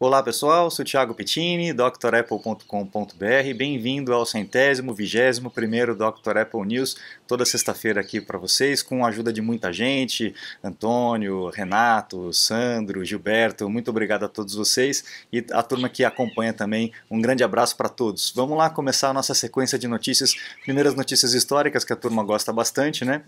Olá pessoal, sou Thiago Pittini, drapple.com.br. Bem-vindo ao centésimo, vigésimo primeiro Dr. Apple News, toda sexta-feira aqui para vocês, com a ajuda de muita gente: Antônio, Renato, Sandro, Gilberto. Muito obrigado a todos vocês e a turma que acompanha também. Um grande abraço para todos. Vamos lá começar a nossa sequência de notícias, primeiras notícias históricas que a turma gosta bastante, né?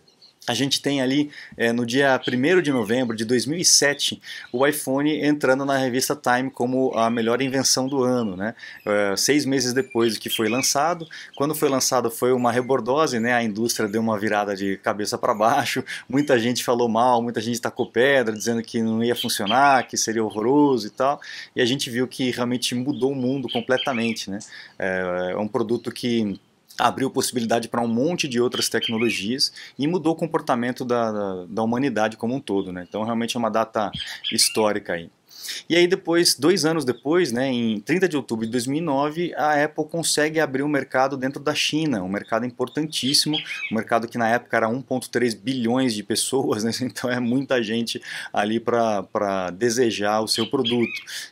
a gente tem ali é, no dia 1 de novembro de 2007 o iPhone entrando na revista Time como a melhor invenção do ano, né? É, seis meses depois que foi lançado, quando foi lançado foi uma rebordose, né? A indústria deu uma virada de cabeça para baixo, muita gente falou mal, muita gente tacou pedra dizendo que não ia funcionar, que seria horroroso e tal, e a gente viu que realmente mudou o mundo completamente, né? é, é um produto que abriu possibilidade para um monte de outras tecnologias e mudou o comportamento da, da, da humanidade como um todo. Né? Então, realmente é uma data histórica aí. E aí depois, dois anos depois, né, em 30 de outubro de 2009, a Apple consegue abrir um mercado dentro da China, um mercado importantíssimo, um mercado que na época era 1.3 bilhões de pessoas, né, então é muita gente ali para desejar o seu produto.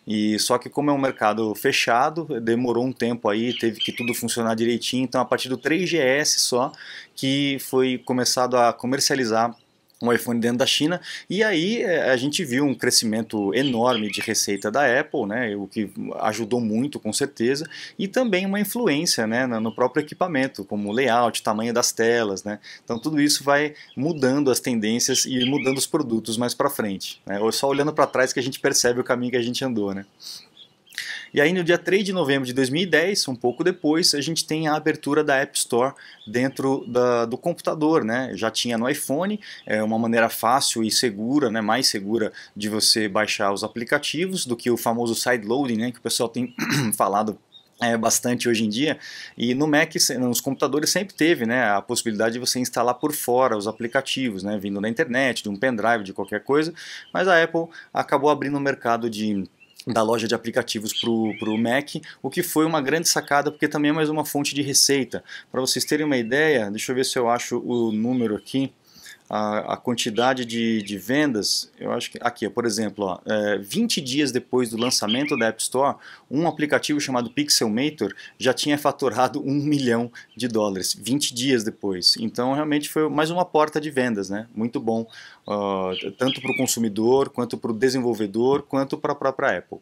E só que como é um mercado fechado, demorou um tempo aí, teve que tudo funcionar direitinho, então a partir do 3GS só que foi começado a comercializar um iPhone dentro da China. E aí é, a gente viu um crescimento enorme de receita da Apple, né, o que ajudou muito, com certeza, e também uma influência né, no próprio equipamento, como layout, tamanho das telas. Né. Então tudo isso vai mudando as tendências e mudando os produtos mais para frente. Né, ou é só olhando para trás que a gente percebe o caminho que a gente andou. Né. E aí no dia 3 de novembro de 2010, um pouco depois, a gente tem a abertura da App Store dentro da, do computador, né? Já tinha no iPhone, é uma maneira fácil e segura, né? Mais segura de você baixar os aplicativos do que o famoso sideloading, né? Que o pessoal tem falado é, bastante hoje em dia. E no Mac, nos computadores sempre teve né, a possibilidade de você instalar por fora os aplicativos, né, vindo da internet, de um pendrive, de qualquer coisa. Mas a Apple acabou abrindo o um mercado de da loja de aplicativos para o Mac, o que foi uma grande sacada, porque também é mais uma fonte de receita. Para vocês terem uma ideia, deixa eu ver se eu acho o número aqui a, a quantidade de, de, vendas, eu acho que. Aqui, por exemplo, ó, é, 20 dias depois do lançamento da App Store, um aplicativo chamado Pixelmator já tinha faturado um milhão de dólares. 20 dias depois. Então, realmente foi mais uma porta de vendas, né? Muito bom, uh, tanto para o consumidor, quanto para o desenvolvedor, quanto para a própria Apple.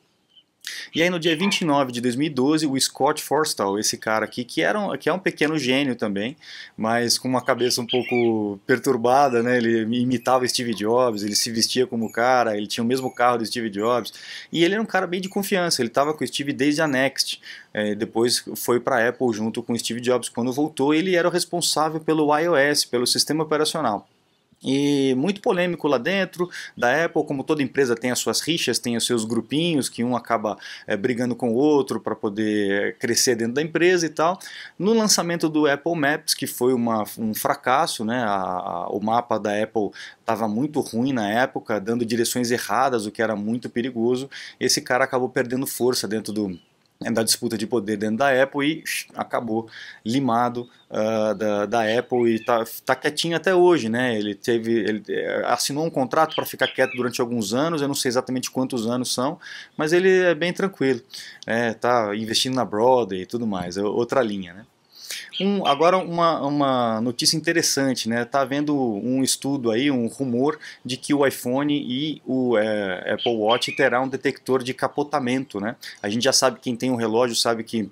E aí no dia 29 de 2012, o Scott Forstall, esse cara aqui, que, era um, que é um pequeno gênio também, mas com uma cabeça um pouco perturbada, né? Ele imitava Steve Jobs, ele se vestia como cara, ele tinha o mesmo carro do Steve Jobs. E ele era um cara bem de confiança, ele estava com o Steve desde a Next. É, depois foi para a Apple junto com o Steve Jobs. Quando voltou, ele era o responsável pelo iOS, pelo sistema operacional e muito polêmico lá dentro da Apple, como toda empresa tem as suas rixas, tem os seus grupinhos que um acaba é, brigando com o outro para poder crescer dentro da empresa e tal. No lançamento do Apple Maps, que foi uma, um fracasso, né? A, a, o mapa da Apple estava muito ruim na época, dando direções erradas, o que era muito perigoso. Esse cara acabou perdendo força dentro do né, da disputa de poder dentro da Apple e acabou limado uh, da, da, Apple e tá, tá quietinho até hoje, né? Ele teve, ele eh, assinou um contrato para ficar quieto durante alguns anos, eu não sei exatamente quantos anos são, mas ele é bem tranquilo, é, tá investindo na Broadway e tudo mais, é outra linha, né? Um, agora uma, uma notícia interessante, né? Tá havendo um estudo aí, um rumor de que o iPhone e o é, Apple Watch terá um detector de capotamento, né? A gente já sabe quem tem um relógio sabe que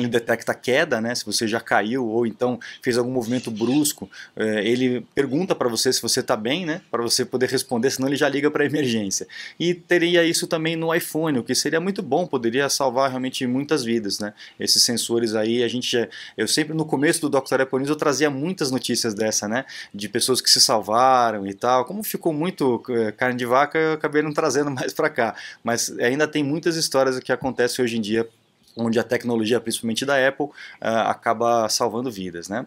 ele detecta queda, né? Se você já caiu ou então fez algum movimento brusco, eh, ele pergunta para você se você está bem, né? Para você poder responder, senão ele já liga para emergência. E teria isso também no iPhone, o que seria muito bom, poderia salvar realmente muitas vidas, né? Esses sensores aí, a gente, já, eu sempre no começo do Dr. Apple News eu trazia muitas notícias dessa, né? De pessoas que se salvaram e tal. Como ficou muito eh, carne de vaca, eu acabei não trazendo mais para cá. Mas ainda tem muitas histórias que acontecem hoje em dia onde a tecnologia, principalmente da Apple, eh, acaba salvando vidas, né?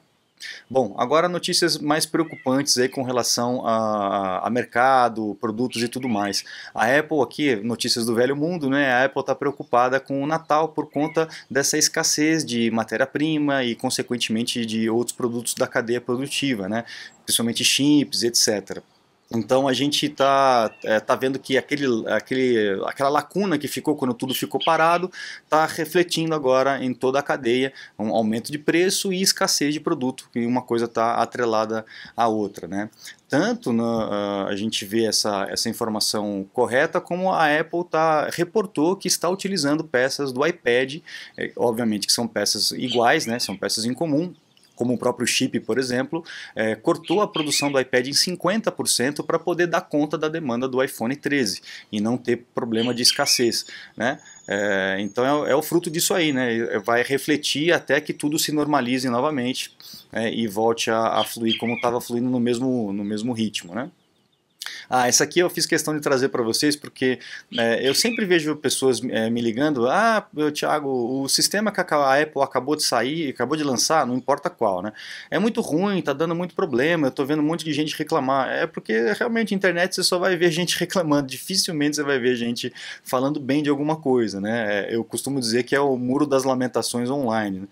Bom, agora notícias mais preocupantes aí com relação a, a, mercado, produtos e tudo mais. A Apple aqui, notícias do velho mundo, né? A Apple está preocupada com o Natal por conta dessa escassez de matéria-prima e, consequentemente, de outros produtos da cadeia produtiva, né? Principalmente chips, etc. Então a gente está é, tá vendo que aquele, aquele, aquela lacuna que ficou quando tudo ficou parado está refletindo agora em toda a cadeia um aumento de preço e escassez de produto, e uma coisa está atrelada à outra. Né? Tanto na, ah, a gente vê essa, essa informação correta, como a Apple tá, reportou que está utilizando peças do iPad, é, obviamente que são peças iguais, né? são peças em comum, como o próprio chip, por exemplo, é, cortou a produção do iPad em 50% para poder dar conta da demanda do iPhone 13 e não ter problema de escassez, né? É, então é, é, o fruto disso aí, né? É, vai refletir até que tudo se normalize novamente é, e volte a, a fluir como estava fluindo no mesmo, no mesmo ritmo, né? Ah, essa aqui eu fiz questão de trazer para vocês porque é, eu sempre vejo pessoas é, me ligando: ah, Thiago, o sistema que a Apple acabou de sair, acabou de lançar, não importa qual, né? É muito ruim, tá dando muito problema, eu tô vendo um monte de gente reclamar. É porque realmente internet você só vai ver gente reclamando, dificilmente você vai ver gente falando bem de alguma coisa, né? É, eu costumo dizer que é o muro das lamentações online. Né?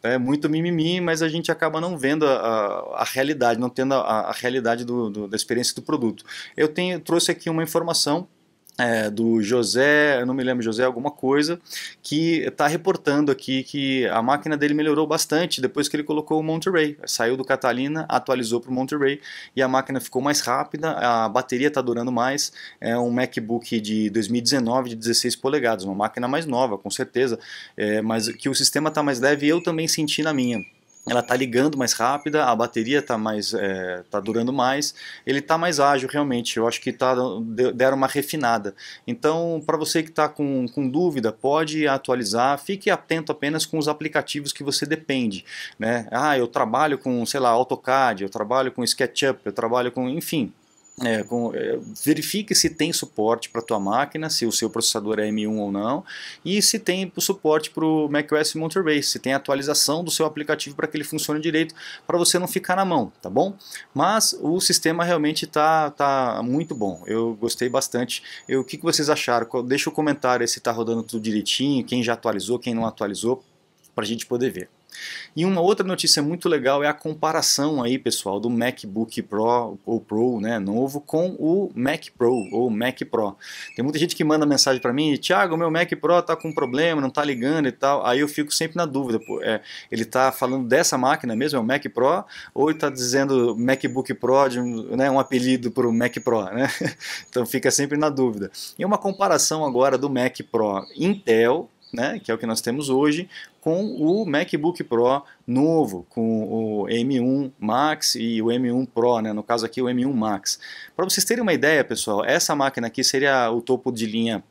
É muito mimimi, mas a gente acaba não vendo a, a, a realidade, não tendo a, a realidade do, do, da experiência do produto eu tenho, trouxe aqui uma informação é, do José, eu não me lembro, José alguma coisa, que está reportando aqui que a máquina dele melhorou bastante depois que ele colocou o Monterey. Saiu do Catalina, atualizou para o Monterey e a máquina ficou mais rápida, a bateria está durando mais. É um MacBook de 2019 de 16 polegadas, uma máquina mais nova, com certeza, é, mas que o sistema está mais leve eu também senti na minha ela está ligando mais rápida, a bateria está mais é, tá durando mais, ele está mais ágil realmente. Eu acho que tá, deram uma refinada. Então, para você que está com, com dúvida, pode atualizar. Fique atento apenas com os aplicativos que você depende. Né? Ah, eu trabalho com, sei lá, AutoCAD, eu trabalho com SketchUp, eu trabalho com, enfim, é, com, é, verifique se tem suporte para a tua máquina, se o seu processador é M1 ou não, e se tem suporte para o macOS Monterey, se tem atualização do seu aplicativo para que ele funcione direito, para você não ficar na mão, tá bom? Mas o sistema realmente tá, tá muito bom, eu gostei bastante. Eu, o que, que vocês acharam? Deixa o um comentário aí se está rodando tudo direitinho, quem já atualizou, quem não atualizou, para a gente poder ver. E uma outra notícia muito legal é a comparação aí, pessoal, do MacBook Pro ou Pro, né, novo com o Mac Pro ou Mac Pro. Tem muita gente que manda mensagem para mim, Thiago, meu Mac Pro tá com problema, não tá ligando e tal. Aí eu fico sempre na dúvida, pô, é, ele tá falando dessa máquina mesmo, é o Mac Pro, ou ele tá dizendo MacBook Pro de um, né, um apelido pro Mac Pro, né? então fica sempre na dúvida. E uma comparação agora do Mac Pro Intel né, que é o que nós temos hoje, com o MacBook Pro novo, com o M1 Max e o M1 Pro, né, no caso aqui o M1 Max. Para vocês terem uma ideia, pessoal, essa máquina aqui seria o topo de linha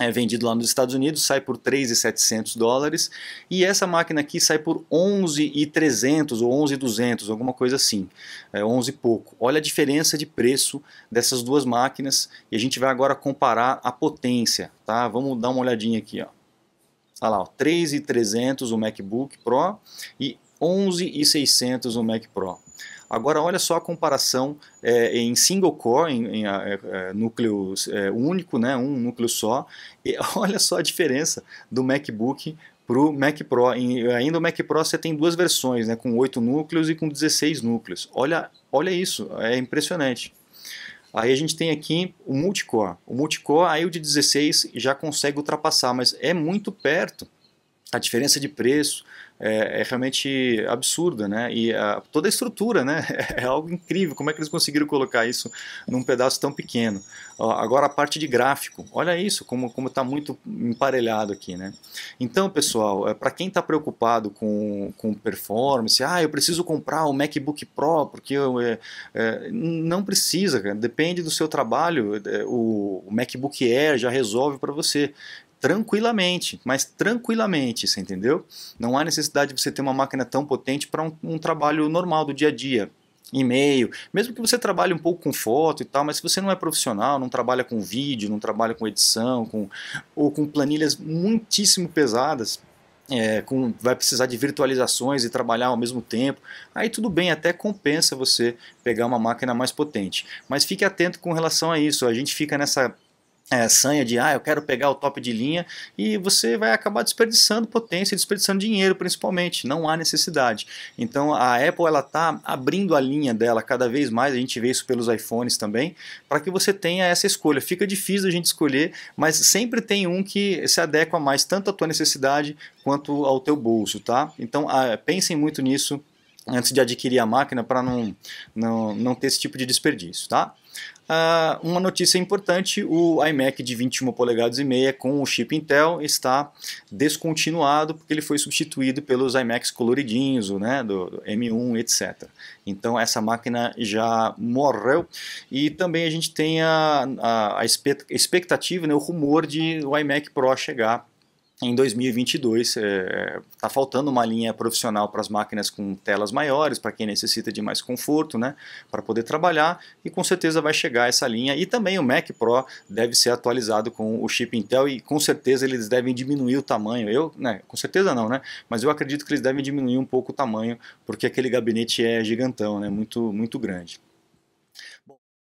é vendido lá nos Estados Unidos, sai por 3.700 dólares, e essa máquina aqui sai por 11.300 ou 11.200, alguma coisa assim, é 11 e pouco. Olha a diferença de preço dessas duas máquinas, e a gente vai agora comparar a potência, tá? Vamos dar uma olhadinha aqui, ó. Tá lá, ó, 3,300 o MacBook Pro e 11,600 o Mac Pro. Agora olha só a comparação é, em single core, em, em é, é núcleo é, único, né, um núcleo só, e olha só a diferença do MacBook para o Mac Pro. Em ainda o Mac Pro você tem duas versões, né, com 8 núcleos e com 16 núcleos. Olha, olha isso, é impressionante. Aí a gente tem aqui o multicore. O multicore, aí o de 16 já consegue ultrapassar, mas é muito perto. A diferença de preço, é, é realmente absurda, né? E a, toda a estrutura, né? É algo incrível. Como é que eles conseguiram colocar isso num pedaço tão pequeno? Agora a parte de gráfico. Olha isso, como como está muito emparelhado aqui, né? Então, pessoal, é, para quem está preocupado com, com performance, ah, eu preciso comprar o MacBook Pro porque eu, é, é, não precisa, cara. depende do seu trabalho. É, o MacBook Air já resolve para você tranquilamente, mas tranquilamente, você entendeu? Não há necessidade de você ter uma máquina tão potente para um, um trabalho normal do dia a dia, e-mail, mesmo que você trabalhe um pouco com foto e tal, mas se você não é profissional, não trabalha com vídeo, não trabalha com edição, com, ou com planilhas muitíssimo pesadas, é, com, vai precisar de virtualizações e trabalhar ao mesmo tempo, aí tudo bem, até compensa você pegar uma máquina mais potente. Mas fique atento com relação a isso, a gente fica nessa é, sanha de, ah, eu quero pegar o top de linha, e você vai acabar desperdiçando potência, desperdiçando dinheiro principalmente, não há necessidade. Então a Apple ela está abrindo a linha dela cada vez mais, a gente vê isso pelos iPhones também, para que você tenha essa escolha. Fica difícil a gente escolher, mas sempre tem um que se adequa mais tanto à tua necessidade quanto ao teu bolso, tá? Então a, pensem muito nisso antes de adquirir a máquina para não, não, não ter esse tipo de desperdício, tá? ah, uma notícia importante: o iMac de 21 polegadas e meia com o chip Intel está descontinuado porque ele foi substituído pelos iMacs coloridinhos, né, do, do M1, etc. Então essa máquina já morreu e também a gente tem a, a, a expectativa, né, o rumor de o iMac Pro chegar em 2022 está é, é tá faltando uma linha profissional para as máquinas com telas maiores, para quem necessita de mais conforto, né, para poder trabalhar, e com certeza vai chegar essa linha. E também o Mac Pro deve ser atualizado com o chip Intel e com certeza eles devem diminuir o tamanho. Eu, né, com certeza não, né, mas eu acredito que eles devem diminuir um pouco o tamanho, porque aquele gabinete é gigantão, né, muito, muito grande.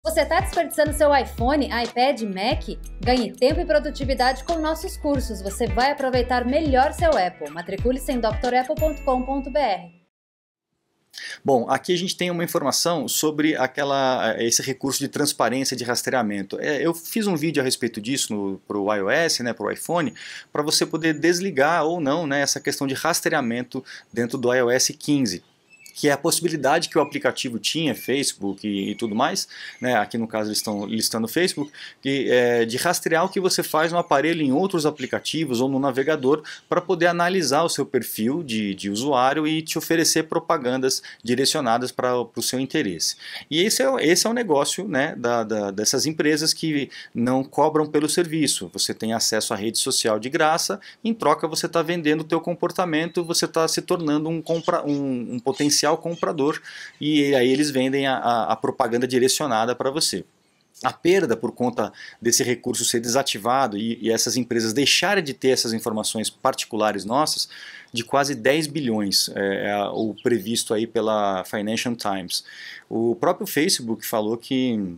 Você está desperdiçando seu iPhone, iPad, Mac? Ganhe tempo e produtividade com nossos cursos. Você vai aproveitar melhor seu Apple. Matricule-se em drapple.com.br. Bom, aqui a gente tem uma informação sobre aquela, eh, esse recurso de transparência de rastreamento. É, eu fiz um vídeo a respeito disso para o iOS, né, para o iPhone, para você poder desligar ou não né, essa questão de rastreamento dentro do iOS 15 que é a possibilidade que o aplicativo tinha, Facebook e, e tudo mais, né, aqui no caso eles estão listando Facebook, que, é, de rastrear o que você faz no aparelho em outros aplicativos ou no navegador para poder analisar o seu perfil de, de usuário e te oferecer propagandas direcionadas para o seu interesse. E esse é, esse é o negócio né, da, da, dessas empresas que não cobram pelo serviço. Você tem acesso à rede social de graça, em troca você está vendendo o teu comportamento, você está se tornando um, compra, um, um potencial potencial comprador e aí eles vendem a, a, a propaganda direcionada para você. A perda por conta desse recurso ser desativado e, e, essas empresas deixarem de ter essas informações particulares nossas, de quase 10 bilhões, é, é o previsto aí pela Financial Times. O próprio Facebook falou que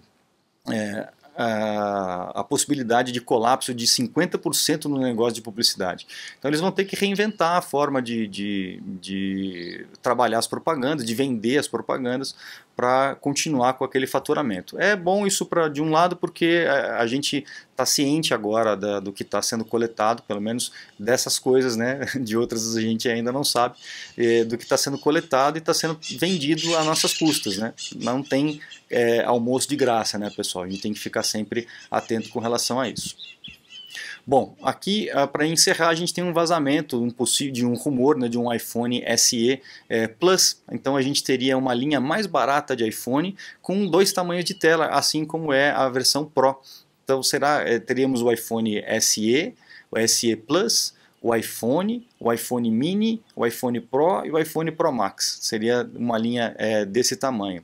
é, a, possibilidade de colapso de 50% no negócio de publicidade. Então eles vão ter que reinventar a forma de, de, de trabalhar as propagandas, de vender as propagandas, para continuar com aquele faturamento. É bom isso para de um lado porque a, é, a gente está ciente agora da, do que está sendo coletado, pelo menos dessas coisas, né? De outras a gente ainda não sabe é, do que está sendo coletado e está sendo vendido a nossas custas, né? Não tem é, almoço de graça, né, pessoal? A gente tem que ficar sempre atento com relação a isso. Bom, aqui ah, para encerrar a gente tem um vazamento um de um rumor né, de um iPhone SE é, eh, Plus. Então a gente teria uma linha mais barata de iPhone com dois tamanhos de tela, assim como é a versão Pro. Então será é, teríamos o iPhone SE, o SE Plus, o iPhone, o iPhone Mini, o iPhone Pro e o iPhone Pro Max. Seria uma linha é, desse tamanho.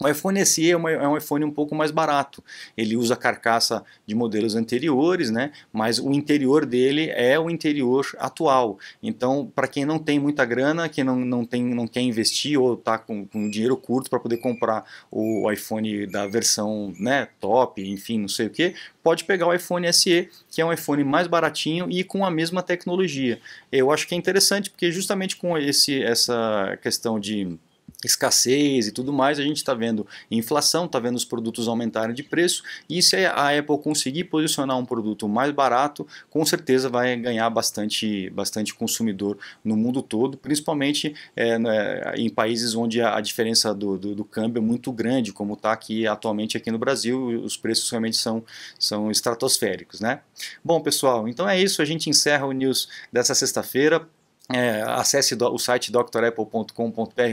O iPhone SE é, uma, é, um iPhone um pouco mais barato. Ele usa a carcaça de modelos anteriores, né? mas o interior dele é o interior atual. Então, para quem não tem muita grana, quem não, não, tem, não quer investir ou está com, com, dinheiro curto para poder comprar o iPhone da versão né, top, enfim, não sei o que, pode pegar o iPhone SE, que é um iPhone mais baratinho e com a mesma tecnologia. Eu acho que é interessante, porque justamente com esse, essa questão de escassez e tudo mais, a gente está vendo inflação, está vendo os produtos aumentarem de preço, e se a Apple conseguir posicionar um produto mais barato, com certeza vai ganhar bastante, bastante consumidor no mundo todo, principalmente é, né, em países onde a, diferença do, do, do câmbio é muito grande, como está aqui atualmente aqui no Brasil, os preços realmente são, são estratosféricos. Né? Bom, pessoal, então é isso, a gente encerra o News dessa sexta-feira é, acesse o site drapple.com.br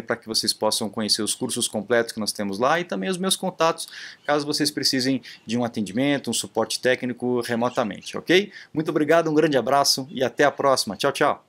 para que vocês possam conhecer os cursos completos que nós temos lá e também os meus contatos, caso vocês precisem de um atendimento, um suporte técnico remotamente, ok? Muito obrigado, um grande abraço e até a próxima. Tchau, tchau!